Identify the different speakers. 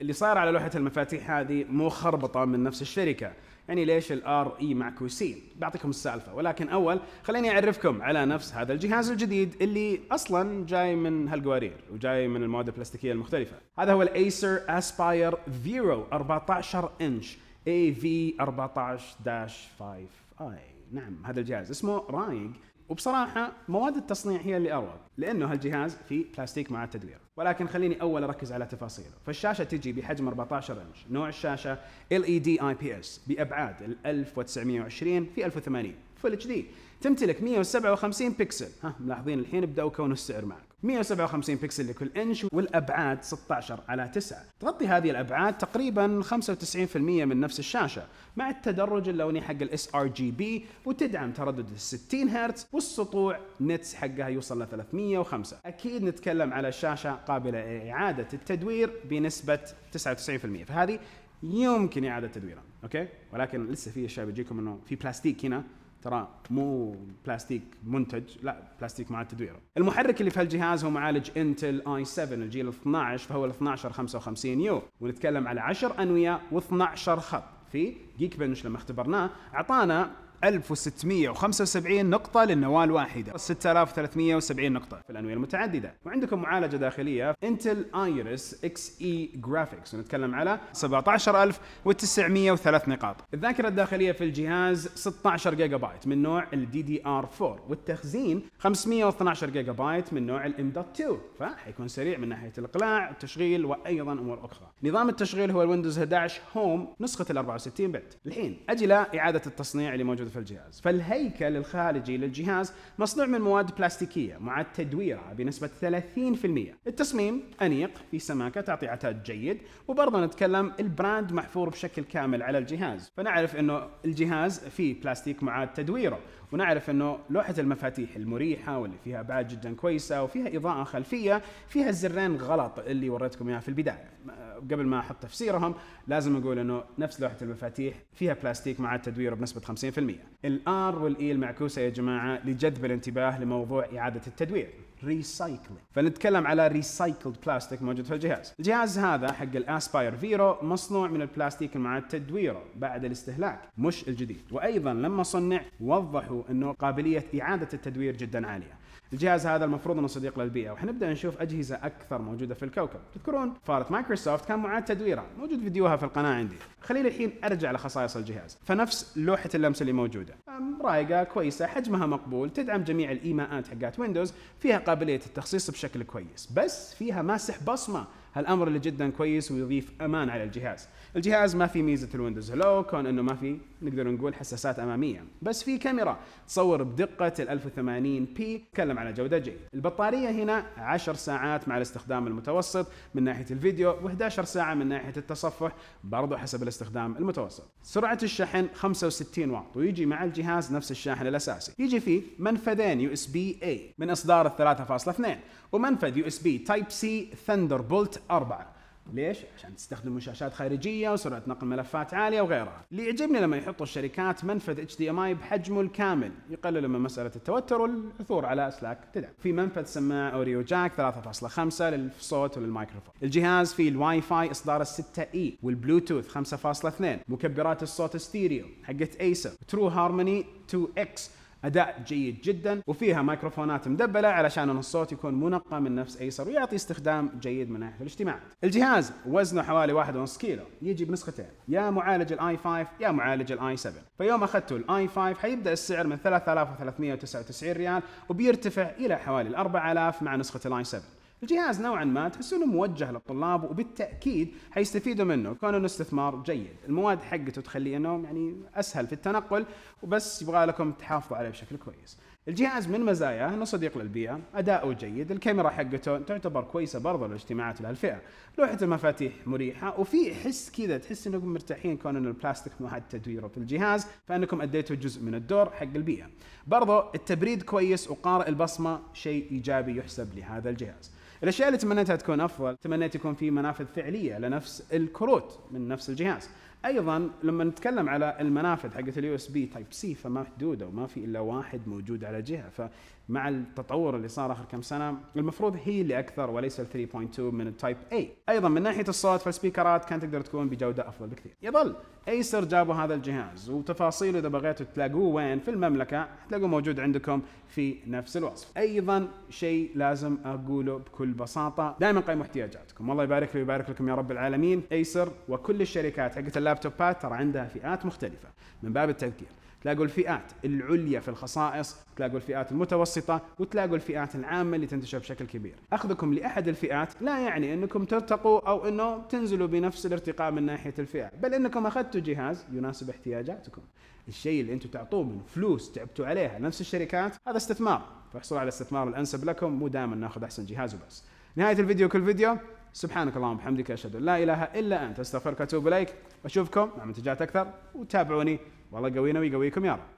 Speaker 1: اللي صار على لوحه المفاتيح هذه مو خربطه من نفس الشركه يعني ليش الار اي e مع كيو سي بعطيكم السالفه ولكن اول خليني اعرفكم على نفس هذا الجهاز الجديد اللي اصلا جاي من هالقوارير وجاي من المواد البلاستيكيه المختلفه هذا هو الايسر اسباير فيرو 14 انش اي في 14-5 اي نعم هذا الجهاز اسمه رايق وبصراحه مواد التصنيع هي اللي اروع لانه هالجهاز فيه بلاستيك مع التدوير ولكن خليني اول اركز على تفاصيله فالشاشه تجي بحجم 14 انش نوع الشاشه LED IPS بابعاد 1920 في 1080 Full HD تمتلك 157 بكسل ها ملاحظين الحين بداوا كون السعر معك 157 بكسل لكل انش والابعاد 16 على 9 تغطي هذه الابعاد تقريبا 95% من نفس الشاشه مع التدرج اللوني حق الاس ار جي بي وتدعم تردد 60 هرتز والسطوع نتس حقها يوصل ل 305 اكيد نتكلم على شاشه قابله لاعاده التدوير بنسبه 99% فهذه يمكن اعاده تدويرها اوكي ولكن لسه في اشياء بيجيكم انه في بلاستيك هنا ترى مو بلاستيك منتج لا بلاستيك مع تدويره المحرك اللي في هالجهاز هو معالج انتل اي 7 الجيل 12 فهو ال 12 55 يو ونتكلم على 10 انويه و12 خط في جيك بنش لما اختبرناه اعطانا 1675 نقطة للنواة الواحدة 6370 نقطة في الأنوية المتعددة وعندكم معالجة داخلية انتل ايريس اكس اي جرافيكس ونتكلم على 17903 نقاط الذاكرة الداخلية في الجهاز 16 جيجا بايت من نوع الدي دي ار 4 والتخزين 512 جيجا بايت من نوع الام دوت 2 فحيكون سريع من ناحية الإقلاع والتشغيل وأيضا أمور أخرى نظام التشغيل هو الويندوز 11 هوم نسخة ال 64 بت الحين أجي لإعادة التصنيع اللي موجود موجودة في الجهاز فالهيكل الخارجي للجهاز مصنوع من مواد بلاستيكية معاد تدويرها بنسبة 30% التصميم أنيق في سماكة تعطي عتاد جيد وبرضه نتكلم البراند محفور بشكل كامل على الجهاز فنعرف أنه الجهاز فيه بلاستيك معاد تدويره ونعرف انه لوحه المفاتيح المريحه واللي فيها ابعاد جدا كويسه وفيها اضاءه خلفيه فيها الزرين غلط اللي وريتكم اياه في البدايه قبل ما احط تفسيرهم لازم اقول انه نفس لوحه المفاتيح فيها بلاستيك مع التدوير بنسبه 50% الار والاي المعكوسه يا جماعه لجذب الانتباه لموضوع اعاده التدوير ريسايكلينج فنتكلم على ريسايكلد بلاستيك موجود في الجهاز الجهاز هذا حق الاسباير فيرو مصنوع من البلاستيك المعاد تدويره بعد الاستهلاك مش الجديد وايضا لما صنع وضحوا انه قابليه اعاده التدوير جدا عاليه الجهاز هذا المفروض انه صديق للبيئه وحنبدا نشوف اجهزه اكثر موجوده في الكوكب تذكرون فاره مايكروسوفت كان معاد تدويرها موجود فيديوها في القناه عندي خليني الحين ارجع لخصائص الجهاز فنفس لوحه اللمسه اللي موجوده رايقه كويسه حجمها مقبول تدعم جميع الايماءات حقات ويندوز فيها قابليه التخصيص بشكل كويس بس فيها ماسح بصمه هالامر اللي جدا كويس ويضيف امان على الجهاز الجهاز ما في ميزه الويندوز هلو كون انه ما في نقدر نقول حساسات اماميه بس في كاميرا تصور بدقه ال 1080 بي تكلم على جوده جيده البطاريه هنا 10 ساعات مع الاستخدام المتوسط من ناحيه الفيديو و11 ساعه من ناحيه التصفح برضو حسب الاستخدام المتوسط سرعه الشحن 65 واط ويجي مع الجهاز نفس الشاحن الاساسي يجي فيه منفذين يو اس بي اي من اصدار ال 3.2 ومنفذ يو اس بي تايب سي ثندر بولت أربعة ليش؟ عشان تستخدموا شاشات خارجية وسرعة نقل ملفات عالية وغيرها. اللي يعجبني لما يحطوا الشركات منفذ اتش دي ام اي بحجمه الكامل يقلل من مسألة التوتر والعثور على أسلاك تدعم. في منفذ سماعة أوريو جاك 3.5 للصوت وللميكروفون. الجهاز فيه الواي فاي إصدار 6 اي والبلوتوث 5.2 مكبرات الصوت ستيريو حقت ايسر ترو هارموني 2 اكس اداء جيد جدا وفيها ميكروفونات مدبله علشان ان الصوت يكون منقى من نفس ايسر ويعطي استخدام جيد من ناحيه الاجتماعات. الجهاز وزنه حوالي 1.5 كيلو يجي بنسختين يا معالج الاي 5 يا معالج الاي 7 فيوم اخذته الاي 5 حيبدا السعر من 3399 ريال وبيرتفع الى حوالي 4000 مع نسخه الاي 7 الجهاز نوعا ما تحس انه موجه للطلاب وبالتاكيد حيستفيدوا منه كون انه استثمار جيد المواد حقته تخلي انه يعني اسهل في التنقل وبس يبغى لكم تحافظوا عليه بشكل كويس الجهاز من مزاياه انه صديق للبيئه اداؤه جيد الكاميرا حقته تعتبر كويسه برضه للاجتماعات لهالفئه لوحه المفاتيح مريحه وفي حس كذا تحس انكم مرتاحين كون انه البلاستيك معاد تدويره في الجهاز فانكم اديتوا جزء من الدور حق البيئه برضه التبريد كويس وقارئ البصمه شيء ايجابي يحسب لهذا الجهاز الاشياء اللي تمنيتها تكون افضل تمنيت يكون في منافذ فعليه لنفس الكروت من نفس الجهاز ايضا لما نتكلم على المنافذ حقت اليو اس بي تايب سي فما محدوده وما في الا واحد موجود على جهه فمع التطور اللي صار اخر كم سنه المفروض هي اللي اكثر وليس ال 3.2 من التايب اي ايضا من ناحيه الصوت فالسبيكرات كانت تقدر تكون بجوده افضل بكثير يظل ايسر جابوا هذا الجهاز وتفاصيله اذا بغيتوا تلاقوه وين في المملكه تلاقوه موجود عندكم في نفس الوصف ايضا شيء لازم اقوله بكل بساطه دائما قيموا احتياجاتكم الله يبارك لي ويبارك لكم يا رب العالمين ايسر وكل الشركات حقت اللابتوبات ترى عندها فئات مختلفة من باب التذكير تلاقوا الفئات العليا في الخصائص تلاقوا الفئات المتوسطة وتلاقوا الفئات العامة اللي تنتشر بشكل كبير أخذكم لأحد الفئات لا يعني أنكم ترتقوا أو أنه تنزلوا بنفس الارتقاء من ناحية الفئة بل أنكم أخذتوا جهاز يناسب احتياجاتكم الشيء اللي أنتم تعطوه من فلوس تعبتوا عليها نفس الشركات هذا استثمار فاحصلوا على الاستثمار الأنسب لكم مو دائما ناخذ أحسن جهاز وبس نهاية الفيديو كل فيديو سبحانك اللهم وبحمدك اشهد ان لا اله الا انت استغفرك واتوب اليك واشوفكم مع منتجات اكثر وتابعوني والله قوينا ويقويكم يا رب